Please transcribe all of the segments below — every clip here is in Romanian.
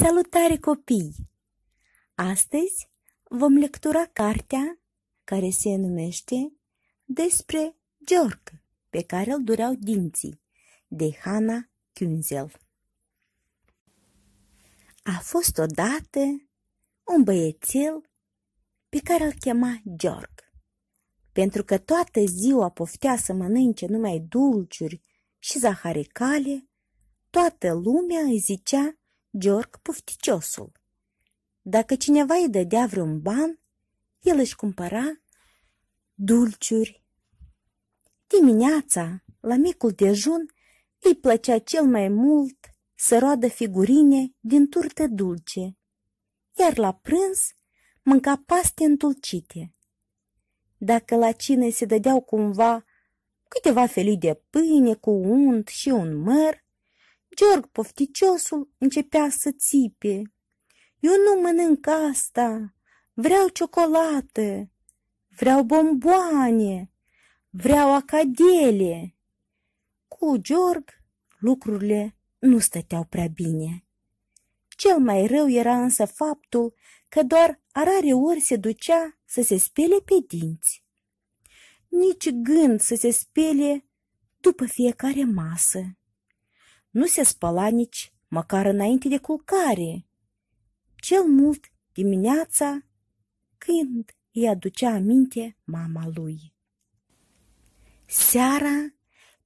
Salutare, copii! Astăzi vom lectura cartea care se numește Despre Georg, pe care îl dureau dinții, de Hanna Künzel. A fost odată un băiețel pe care îl chema Georg. Pentru că toată ziua poftea să mănânce numai dulciuri și zaharicale, toată lumea îi zicea Georg Pufticiosul. Dacă cineva îi dădea vreun ban, el își cumpăra dulciuri. Dimineața, la micul dejun, îi plăcea cel mai mult să roadă figurine din turte dulce, iar la prânz mânca paste întulcite. Dacă la cine se dădeau cumva câteva felii de pâine cu unt și un măr, Georg pofticiosul începea să țipe. Eu nu mănânc asta, vreau ciocolată, vreau bomboane, vreau acadele. Cu Giorg lucrurile nu stăteau prea bine. Cel mai rău era însă faptul că doar arare ori se ducea să se spele pe dinți. Nici gând să se spele după fiecare masă nu se spăla nici măcar înainte de culcare. Cel mult dimineața, când îi aducea aminte mama lui. Seara,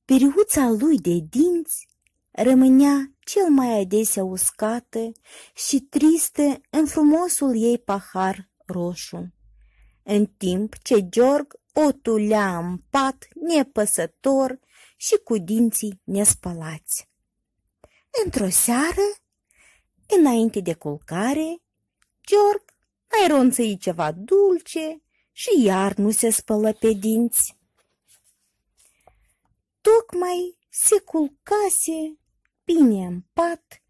periuța lui de dinți rămânea cel mai adesea uscată și tristă în frumosul ei pahar roșu. În timp ce Georg o tulea în pat nepăsător și cu dinții nespălați. Într-o seară, înainte de culcare, Georg mai ronțăi ceva dulce și iar nu se spălă pe dinți. Tocmai se culcase bine în pat,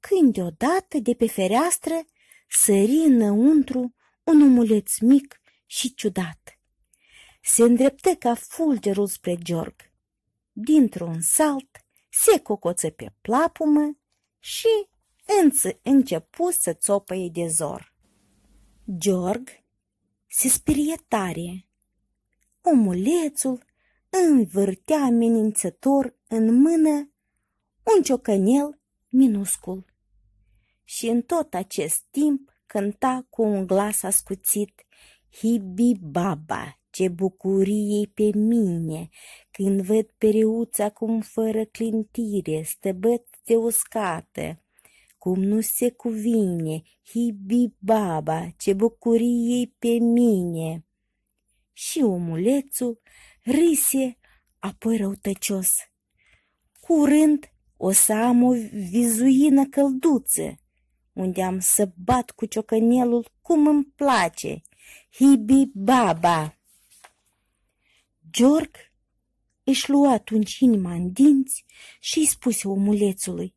când deodată de pe fereastră sări înăuntru un omuleț mic și ciudat. Se îndreptă ca fulgerul spre Georg. Dintr-un salt, se cocoță pe plapumă și însă începu să țopăie de zor. Georg se sperie tare. Omulețul învârtea amenințător în mână un ciocănel minuscul. Și în tot acest timp cânta cu un glas ascuțit Hibibaba, ce bucuriei pe mine, când văd pereuța cum fără clintire de uscată, cum nu se cuvine, hibi baba, ce bucurie pe mine. Și omulețul râse apoi răutăcios. Curând o să am o vizuină călduță, unde am să bat cu ciocănelul cum îmi place. Hibi baba! Giorg își lua atunci inima în dinți și îi spuse omulețului,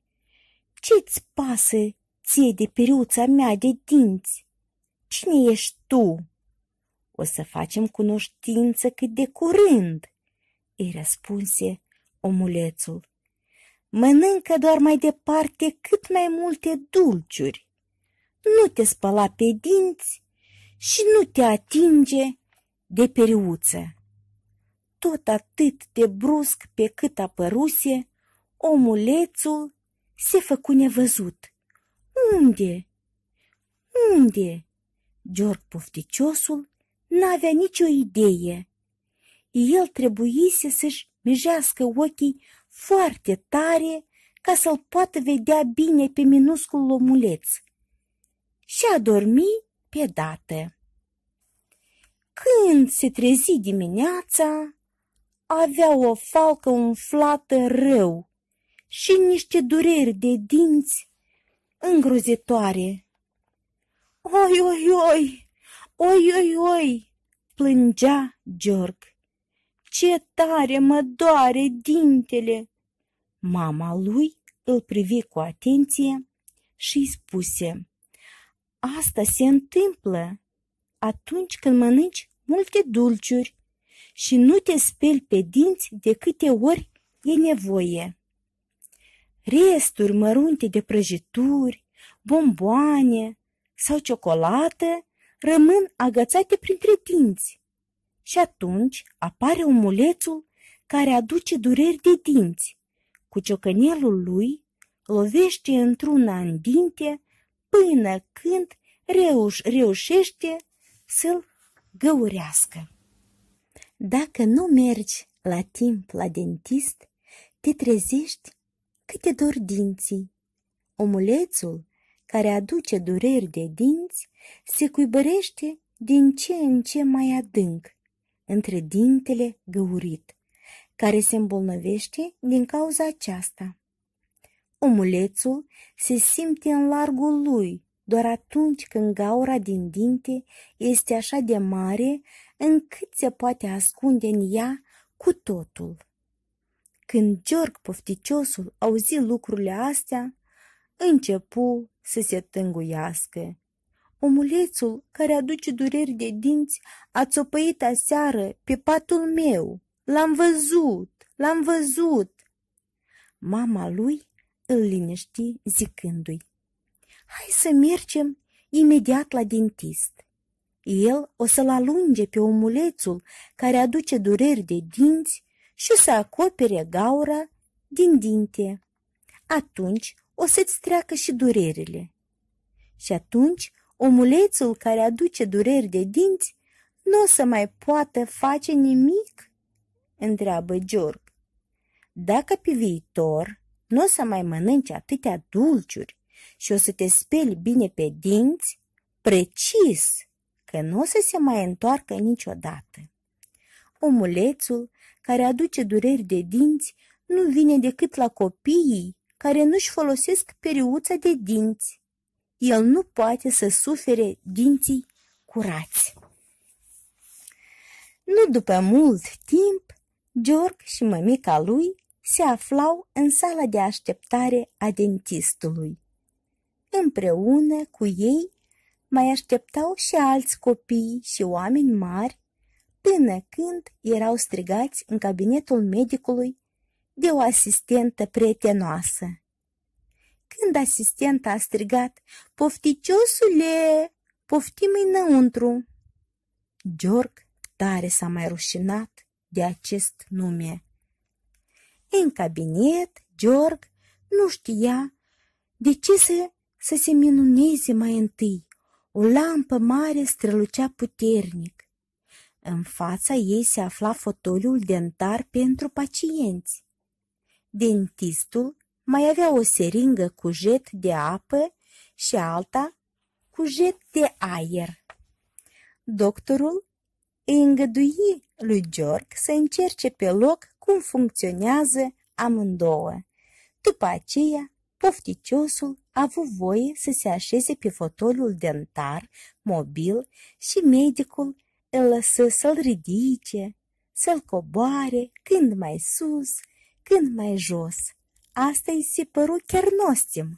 Ce-ți pasă ție de periuța mea de dinți? Cine ești tu? O să facem cunoștință cât de curând, îi răspunse omulețul. Mănâncă doar mai departe cât mai multe dulciuri. Nu te spăla pe dinți și nu te atinge de periuță tot atât de brusc pe cât apăruse, omulețul se făcu nevăzut. Unde? Unde? George Pofticiosul n-avea nicio idee. El trebuise să-și mijească ochii foarte tare ca să-l poată vedea bine pe minuscul omuleț. Și a dormi pe dată. Când se trezi dimineața, avea o falcă umflată rău și niște dureri de dinți îngrozitoare. Oi, oi, oi, oi, oi, oi, plângea Georg. Ce tare mă doare dintele! Mama lui îl privi cu atenție și îi spuse, Asta se întâmplă atunci când mănânci multe dulciuri și nu te speli pe dinți de câte ori e nevoie. Resturi mărunte de prăjituri, bomboane sau ciocolată rămân agățate printre dinți și atunci apare omulețul care aduce dureri de dinți. Cu ciocănelul lui lovește într-una în dinte până când reuș- reușește să-l găurească. Dacă nu mergi la timp la dentist, te trezești că te dor dinții. Omulețul care aduce dureri de dinți se cuibărește din ce în ce mai adânc, între dintele găurit, care se îmbolnăvește din cauza aceasta. Omulețul se simte în largul lui doar atunci când gaura din dinte este așa de mare încât se poate ascunde în ea cu totul. Când Georg Pofticiosul auzi lucrurile astea, începu să se tânguiască. Omulețul care aduce dureri de dinți a țopăit aseară pe patul meu. L-am văzut, l-am văzut. Mama lui îl liniști zicându-i. Hai să mergem imediat la dentist. El o să-l alunge pe omulețul care aduce dureri de dinți și să acopere gaura din dinte. Atunci o să-ți treacă și durerile. Și atunci omulețul care aduce dureri de dinți nu o să mai poată face nimic? Întreabă George. Dacă pe viitor nu o să mai mănânci atâtea dulciuri și o să te speli bine pe dinți, precis, că nu o să se mai întoarcă niciodată. Omulețul care aduce dureri de dinți nu vine decât la copiii care nu-și folosesc periuța de dinți. El nu poate să sufere dinții curați. Nu după mult timp, George și mămica lui se aflau în sala de așteptare a dentistului. Împreună cu ei mai așteptau și alți copii și oameni mari, până când erau strigați în cabinetul medicului de o asistentă prietenoasă. Când asistenta a strigat, Pofticiosule, poftim înăuntru! Georg tare s-a mai rușinat de acest nume. În cabinet, Georg nu știa de ce să să se minuneze mai întâi. O lampă mare strălucea puternic. În fața ei se afla fotoliul dentar pentru pacienți. Dentistul mai avea o seringă cu jet de apă și alta cu jet de aer. Doctorul îi îngădui lui George să încerce pe loc cum funcționează amândouă. După aceea, pofticiosul a avut voie să se așeze pe fotoliul dentar, mobil, și medicul îl lăsă să-l ridice, să-l coboare, când mai sus, când mai jos. Asta îi se păru chiar nostim.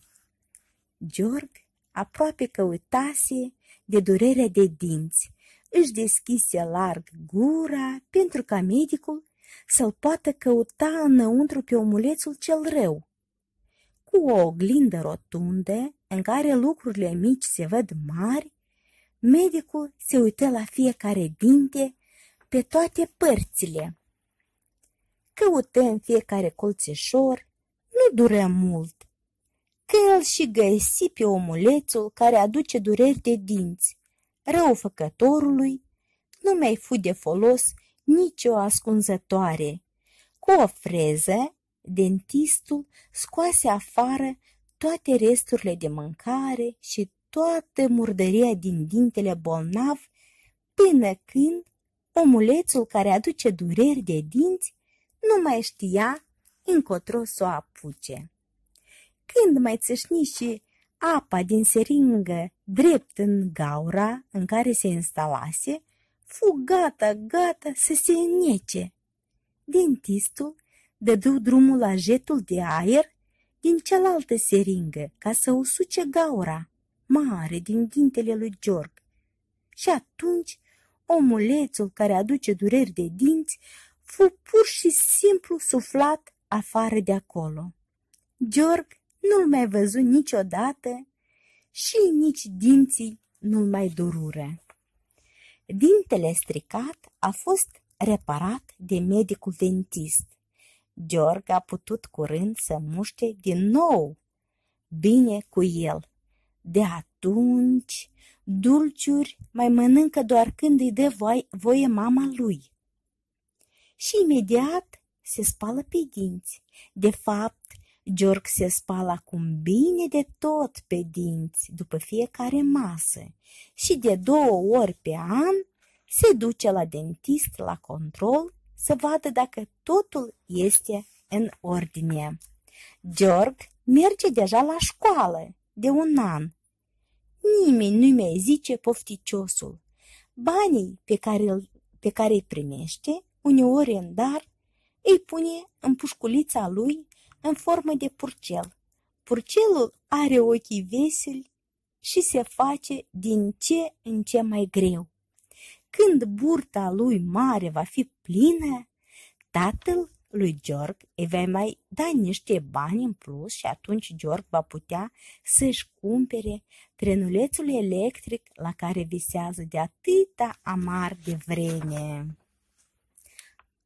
George aproape că uitase de durerea de dinți, își deschise larg gura pentru ca medicul să-l poată căuta înăuntru pe omulețul cel rău cu o oglindă rotunde în care lucrurile mici se văd mari, medicul se uită la fiecare dinte pe toate părțile. Căută în fiecare colțișor, nu dură mult, că el și găsi pe omulețul care aduce dureri de dinți, răufăcătorului, nu mai fu de folos nicio ascunzătoare. Cu o freză Dentistul scoase afară toate resturile de mâncare și toată murdăria din dintele bolnav, până când omulețul care aduce dureri de dinți nu mai știa încotro să o apuce. Când mai țâșni și apa din seringă drept în gaura în care se instalase, fu gata, gata să se înnece. Dentistul dădu drumul la jetul de aer din cealaltă seringă ca să usuce gaura mare din dintele lui George Și atunci omulețul care aduce dureri de dinți fu pur și simplu suflat afară de acolo. George nu-l mai văzu niciodată și nici dinții nu-l mai durure. Dintele stricat a fost reparat de medicul dentist Georg a putut curând să muște din nou. Bine cu el. De atunci, dulciuri mai mănâncă doar când îi dă voie, voie mama lui. Și imediat se spală pe dinți. De fapt, Georg se spală acum bine de tot pe dinți după fiecare masă și de două ori pe an se duce la dentist la control să vadă dacă totul este în ordine. Georg merge deja la școală de un an. Nimeni nu mai zice pofticiosul. Banii pe care, îl, pe care îi primește, uneori în dar, îi pune în pușculița lui în formă de purcel. Purcelul are ochii veseli și se face din ce în ce mai greu. Când burta lui mare va fi plină, tatăl lui Georg îi va mai da niște bani în plus și atunci Georg va putea să-și cumpere trenulețul electric la care visează de atâta amar de vreme.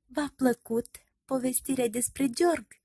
V-a plăcut povestirea despre Georg?